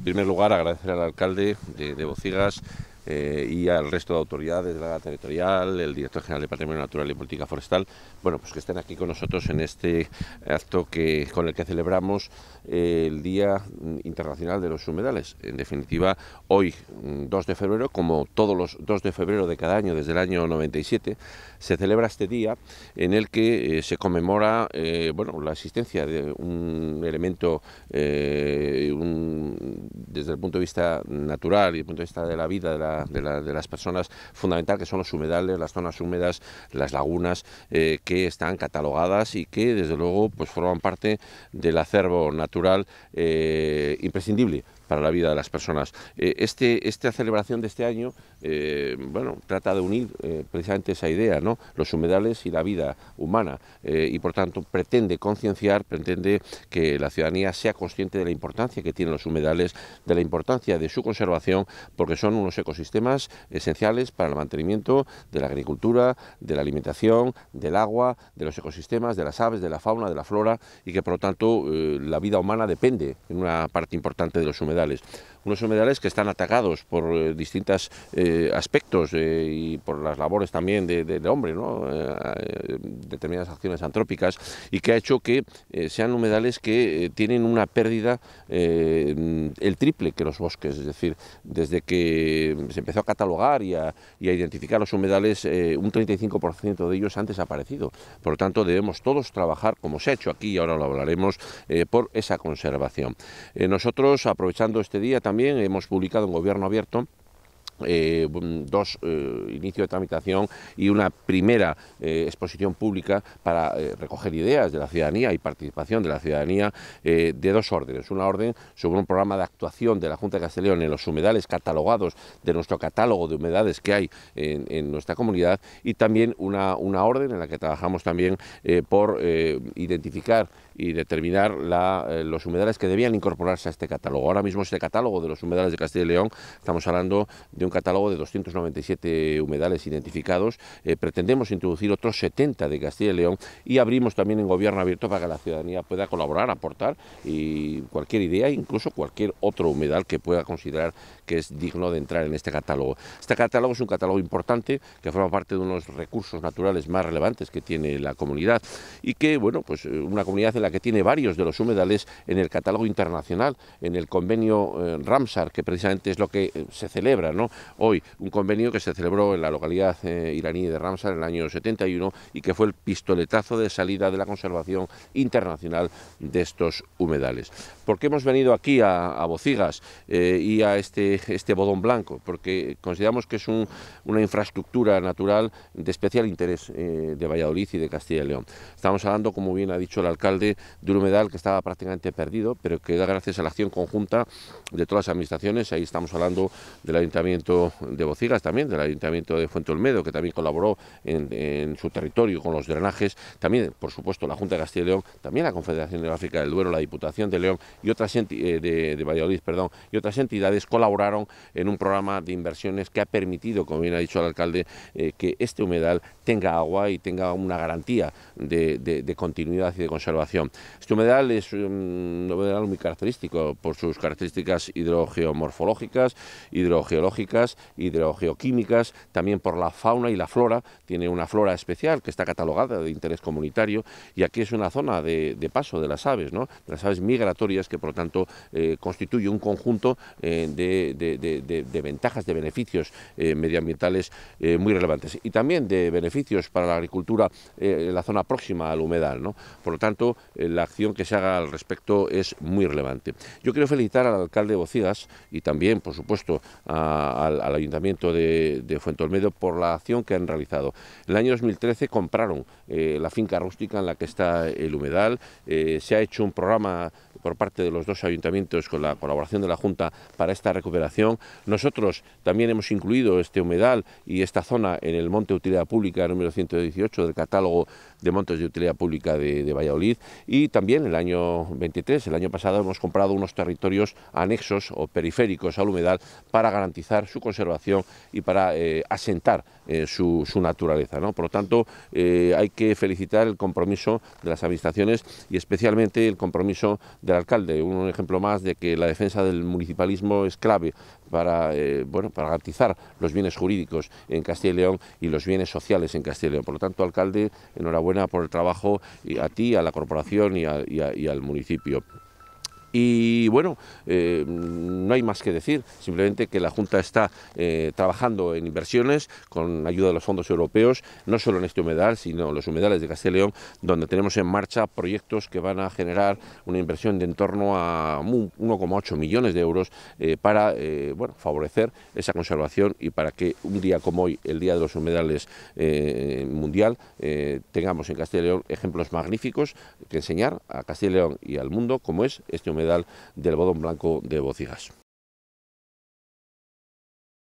En primer lugar, agradecer al alcalde de, Bocigas eh, y al resto de autoridades de la territorial, el director general de Patrimonio Natural y Política Forestal, bueno, pues que estén aquí con nosotros en este acto que, con el que celebramos eh, el Día Internacional de los Humedales. En definitiva, hoy, 2 mm, de febrero, como todos los 2 de febrero de cada año desde el año 97, se celebra este día en el que eh, se conmemora bueno, la existencia de un elemento desde el punto de vista natural y desde el punto de vista de la vida de la de, las personas fundamental, que son los humedales, las zonas húmedas, las lagunas, eh, que están catalogadas y que desde luego pues forman parte del acervo natural eh, imprescindible para la vida de las personas. Eh, este, esta celebración de este año, eh, bueno, trata de unir eh, precisamente esa idea, ¿no? Los humedales y la vida humana, y por tanto pretende concienciar, pretende que la ciudadanía sea consciente de la importancia que tienen los humedales, de la importancia de su conservación, porque son unos ecosistemas esenciales para el mantenimiento de la agricultura, de la alimentación, del agua, de los ecosistemas, de las aves, de la fauna, de la flora, y que por lo tanto la vida humana depende en una parte importante de los humedales unos humedales que están atacados por eh, distintos eh, aspectos eh, y por las labores también del de, hombre, ¿no? determinadas acciones antrópicas, y que ha hecho que sean humedales que tienen una pérdida el triple que los bosques. Es decir, desde que se empezó a catalogar y a, identificar los humedales, un 35% de ellos han desaparecido. Por lo tanto, debemos todos trabajar, como se ha hecho aquí y ahora lo hablaremos, por esa conservación. nosotros, aprovechando este día también, hemos publicado en Gobierno Abierto eh, mm, dos eh, inicios de tramitación y una primera eh, exposición pública para recoger ideas de la ciudadanía y participación de la ciudadanía de dos órdenes. Una orden sobre un programa de actuación de la Junta de León en los humedales catalogados de nuestro catálogo de humedades que hay en, nuestra comunidad y también una, una, orden en la que trabajamos también por identificar y determinar la, los humedales que debían incorporarse a este catálogo. Ahora mismo este catálogo de los humedales de Castilla y León, estamos hablando de un un catálogo de 297 humedales identificados. Eh, pretendemos introducir otros 70 de Castilla y León y abrimos también en gobierno abierto para que la ciudadanía pueda colaborar, aportar y cualquier idea, incluso cualquier otro humedal que pueda considerar que es digno de entrar en este catálogo. Este catálogo es un catálogo importante que forma parte de unos recursos naturales más relevantes que tiene la comunidad y que, bueno, pues eh, una comunidad en la que tiene varios de los humedales en el catálogo internacional, en el convenio eh, Ramsar, que precisamente es lo que se celebra, ¿no? hoy un convenio que se celebró en la localidad eh, iraní de Ramsar en el año 71 y que fue el pistoletazo de salida de la conservación internacional de estos humedales. ¿Por qué hemos venido aquí a, Bocigas eh, y a este, este bodón blanco? Porque consideramos que es una infraestructura natural de especial interés eh, de Valladolid y de Castilla y León. Estamos hablando, como bien ha dicho el alcalde, de un humedal que estaba prácticamente perdido, pero que da gracias a la acción conjunta de todas las administraciones. Ahí estamos hablando del Ayuntamiento de Bocigas, también del Ayuntamiento de Fuente Olmedo, que también colaboró en, su territorio con los drenajes, también, por supuesto, la Junta de Castilla y León, también la Confederación de África del Duero, la Diputación de León y otras eh, de, Valladolid, y otras entidades colaboraron en un programa de inversiones que ha permitido, como bien ha dicho el alcalde, eh, que este humedal tenga agua y tenga una garantía de continuidad y de conservación. Este humedal es un humedal muy característico por sus características hidrogeomorfológicas, hidrogeológicas, hidrogeoquímicas, también por la fauna y la flora. Tiene una flora especial que está catalogada de interés comunitario y aquí es una zona de, paso de las aves, ¿no? de las aves migratorias que por lo tanto eh, constituye un conjunto eh, de, ventajas, de beneficios eh, medioambientales muy relevantes y también de beneficios para la agricultura en la zona próxima al humedal. ¿no? Por lo tanto, la acción que se haga al respecto es muy relevante. Yo quiero felicitar al alcalde de y también, por supuesto, a al, Ayuntamiento de, Fuente Olmedo por la acción que han realizado. En el año 2013 compraron eh, la finca rústica en la que está el humedal, eh, se ha hecho un programa por parte de los dos ayuntamientos con la colaboración de la Junta para esta recuperación. Nosotros también hemos incluido este humedal y esta zona en el monte utilidad pública número 118 del catálogo de montes de utilidad pública de, Valladolid y también el año 23, el año pasado, hemos comprado unos territorios anexos o periféricos al humedal para garantizar su conservación y para eh, asentar eh, su, naturaleza. ¿no? Por lo tanto, eh, hay que felicitar el compromiso de las administraciones y especialmente el compromiso del alcalde. Un, ejemplo más de que la defensa del municipalismo es clave para, bueno, para garantizar los bienes jurídicos en Castilla y León y los bienes sociales en Castilla y León. Por lo tanto, alcalde, enhorabuena ...buena por el trabajo a ti, a la corporación y al municipio. Y bueno, eh, no hay más que decir, simplemente que la Junta está eh, trabajando en inversiones con ayuda de los fondos europeos, no solo en este humedal, sino en los humedales de Castilla y León, donde tenemos en marcha proyectos que van a generar una inversión de en torno a 1,8 millones de euros eh, para bueno, favorecer esa conservación y para que un día como hoy, el Día de los Humedales Mundial, tengamos en Castilla y León ejemplos magníficos que enseñar a Castilla y León y al mundo cómo es este humedal medal del bodón blanco de Bocigas.